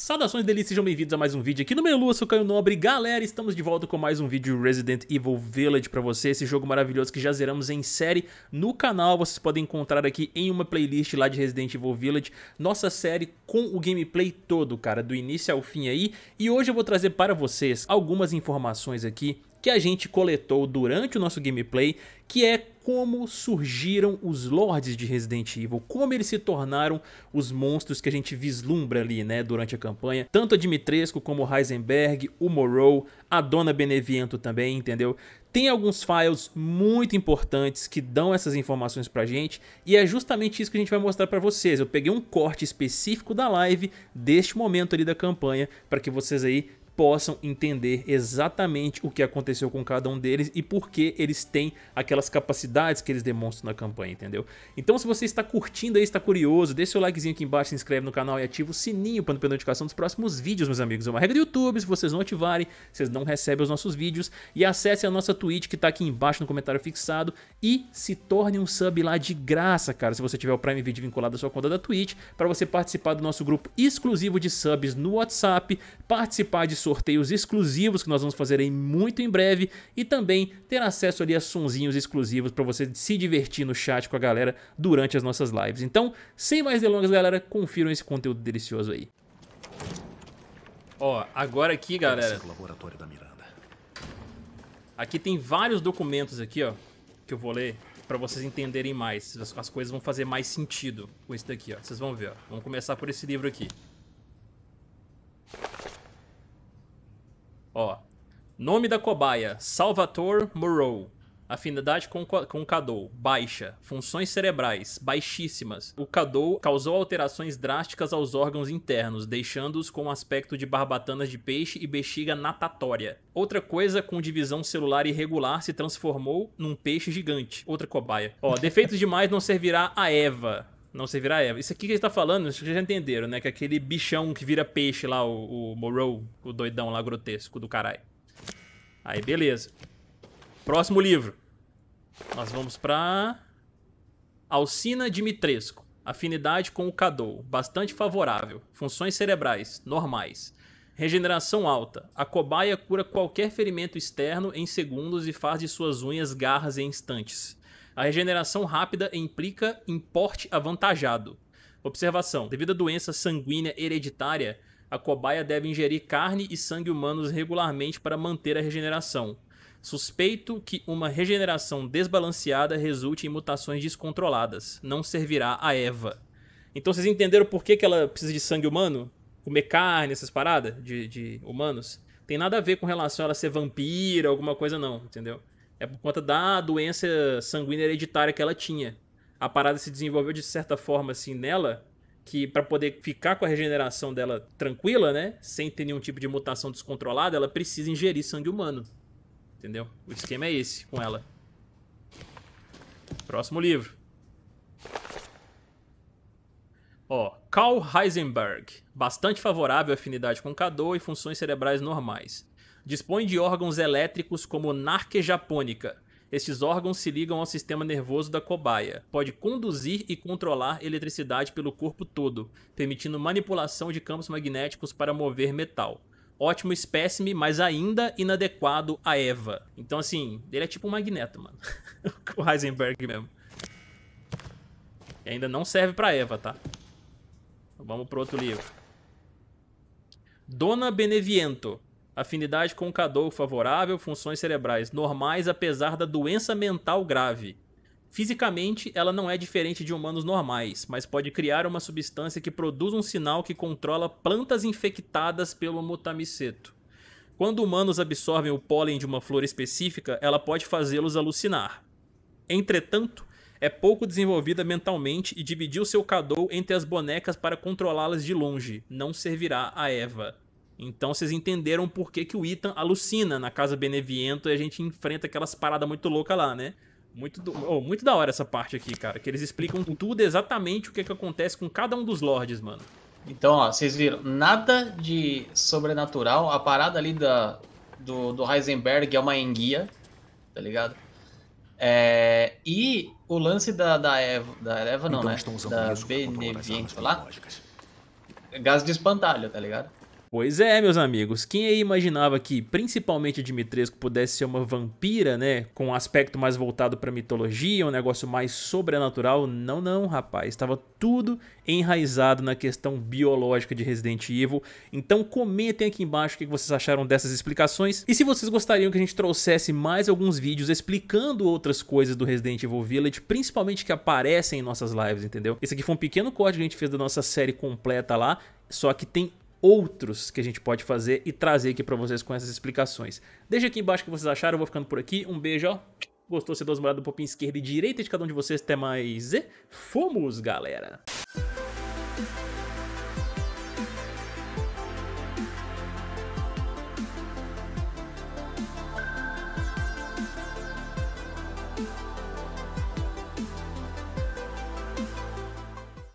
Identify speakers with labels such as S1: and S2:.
S1: Saudações delícias, sejam bem-vindos a mais um vídeo aqui no Melu, eu sou Caio Nobre. Galera, estamos de volta com mais um vídeo Resident Evil Village pra você, esse jogo maravilhoso que já zeramos em série no canal. Vocês podem encontrar aqui em uma playlist lá de Resident Evil Village, nossa série com o gameplay todo, cara, do início ao fim aí. E hoje eu vou trazer para vocês algumas informações aqui que a gente coletou durante o nosso gameplay, que é como surgiram os lords de Resident Evil, como eles se tornaram os monstros que a gente vislumbra ali, né, durante a campanha. Tanto a Dimitrescu como o Heisenberg, o Moreau, a Dona Beneviento também, entendeu? Tem alguns files muito importantes que dão essas informações pra gente e é justamente isso que a gente vai mostrar pra vocês. Eu peguei um corte específico da live deste momento ali da campanha para que vocês aí possam entender exatamente o que aconteceu com cada um deles e por que eles têm aquelas capacidades que eles demonstram na campanha, entendeu? Então se você está curtindo aí, está curioso, deixa seu likezinho aqui embaixo, se inscreve no canal e ativa o sininho para não perder notificação dos próximos vídeos, meus amigos. É uma regra do YouTube, se vocês não ativarem, vocês não recebem os nossos vídeos. E acesse a nossa Twitch que está aqui embaixo no comentário fixado e se torne um sub lá de graça, cara, se você tiver o Prime Video vinculado à sua conta da Twitch, para você participar do nosso grupo exclusivo de subs no WhatsApp, participar de sorteios exclusivos que nós vamos fazer aí muito em breve e também ter acesso ali a sonzinhos exclusivos para você se divertir no chat com a galera durante as nossas lives. Então, sem mais delongas, galera, confiram esse conteúdo delicioso aí. Ó, agora aqui, galera. Aqui tem vários documentos aqui, ó, que eu vou ler para vocês entenderem mais. As, as, coisas vão fazer mais sentido com esse daqui, ó. Vocês vão ver, ó. Vamos começar por esse livro aqui. Ó. Nome da cobaia: Salvatore Moreau. Afinidade com, com o Cadou, baixa. Funções cerebrais, baixíssimas. O Cadou causou alterações drásticas aos órgãos internos, deixando-os com o aspecto de barbatanas de peixe e bexiga natatória. Outra coisa com divisão celular irregular se transformou num peixe gigante. Outra cobaia. Ó, defeitos demais não servirá a Eva. Não se virar, Eva. Isso aqui que ele tá falando, vocês já entenderam, né? Que é aquele bichão que vira peixe lá, o, o o doidão lá grotesco do caralho. Aí, beleza. Próximo livro. Nós vamos pra... Alcina Dimitrescu. Afinidade com o Cadou. Bastante favorável. Funções cerebrais. Normais. Regeneração alta. A cobaia cura qualquer ferimento externo em segundos e faz de suas unhas garras em instantes. A regeneração rápida implica em porte avantajado. Observação: devido à doença sanguínea hereditária, a cobaia deve ingerir carne e sangue humanos regularmente para manter a regeneração. Suspeito que uma regeneração desbalanceada resulte em mutações descontroladas. Não servirá a Eva. Então vocês entenderam por que, que ela precisa de sangue humano? Comer carne, essas paradas de, de humanos? Tem nada a ver com relação a ela ser vampira, alguma coisa não, entendeu? É por conta da doença sanguínea hereditária que ela tinha. A parada se desenvolveu de certa forma assim nela, que para poder ficar com a regeneração dela tranquila, né, sem ter nenhum tipo de mutação descontrolada, ela precisa ingerir sangue humano. Entendeu? O esquema é esse com ela. Próximo livro. Ó, Karl Heisenberg, bastante favorável à afinidade com K2 e funções cerebrais normais. Dispõe de órgãos elétricos como narque japônica. Estes órgãos se ligam ao sistema nervoso da cobaia. Pode conduzir e controlar eletricidade pelo corpo todo, permitindo manipulação de campos magnéticos para mover metal. Ótimo espécime, mas ainda inadequado a Eva. Então, assim, ele é tipo um magneto, mano. o Heisenberg mesmo. E ainda não serve para Eva, tá? Então, vamos pro outro livro. Dona Beneviento afinidade com o cadol favorável, funções cerebrais normais apesar da doença mental grave. Fisicamente, ela não é diferente de humanos normais, mas pode criar uma substância que produz um sinal que controla plantas infectadas pelo mutamiceto. Quando humanos absorvem o pólen de uma flor específica, ela pode fazê-los alucinar. Entretanto, é pouco desenvolvida mentalmente e dividiu seu Cadou entre as bonecas para controlá-las de longe não servirá a Eva. Então vocês entenderam por que, que o Ethan alucina na casa Beneviento e a gente enfrenta aquelas paradas muito loucas lá, né? Muito, do... oh, muito da hora essa parte aqui, cara. Que eles explicam tudo exatamente o que, que acontece com cada um dos lords, mano. Então, ó, vocês viram, nada de sobrenatural. A parada ali da, do, do Heisenberg é uma enguia, tá ligado? É, e o lance da, da Eva, da Eva não, então né? Da Beneviento lá. Gás de espantalho, tá ligado? Pois é, meus amigos. Quem aí imaginava que principalmente Dimitrescu pudesse ser uma vampira, né? Com um aspecto mais voltado pra mitologia, um negócio mais sobrenatural? Não, não, rapaz. Estava tudo enraizado na questão biológica de Resident Evil. Então comentem aqui embaixo o que vocês acharam dessas explicações. E se vocês gostariam que a gente trouxesse mais alguns vídeos explicando outras coisas do Resident Evil Village, principalmente que aparecem em nossas lives, entendeu? Esse aqui foi um pequeno corte que a gente fez da nossa série completa lá, só que tem outros que a gente pode fazer e trazer aqui para vocês com essas explicações. Deixa aqui embaixo o que vocês acharam, eu vou ficando por aqui. Um beijo, ó. Gostou, você uma olhada do popinho esquerdo e direita de cada um de vocês, até mais e fomos, galera!